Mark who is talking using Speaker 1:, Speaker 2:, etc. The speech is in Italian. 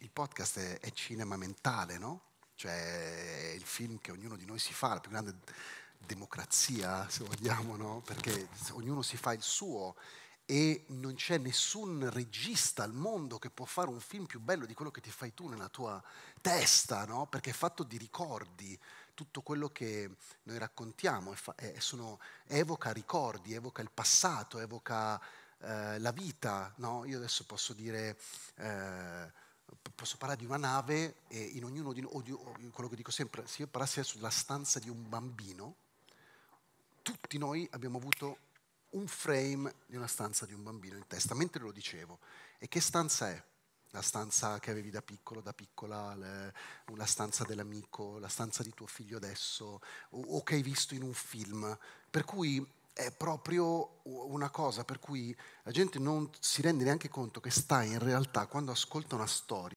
Speaker 1: il podcast è, è cinema mentale, no? Cioè è il film che ognuno di noi si fa, la più grande democrazia, se vogliamo, no? Perché ognuno si fa il suo e non c'è nessun regista al mondo che può fare un film più bello di quello che ti fai tu nella tua testa, no? Perché è fatto di ricordi, tutto quello che noi raccontiamo è fa- è, sono, evoca ricordi, evoca il passato, evoca eh, la vita, no? Io adesso posso dire... Eh, posso parlare di una nave e in ognuno di noi, o quello che dico sempre, se io parlassi adesso della stanza di un bambino, tutti noi abbiamo avuto un frame di una stanza di un bambino in testa, mentre lo dicevo. E che stanza è? La stanza che avevi da piccolo, da piccola, le, la stanza dell'amico, la stanza di tuo figlio adesso, o, o che hai visto in un film. Per cui è proprio una cosa per cui la gente non si rende neanche conto che sta in realtà, quando ascolta una storia,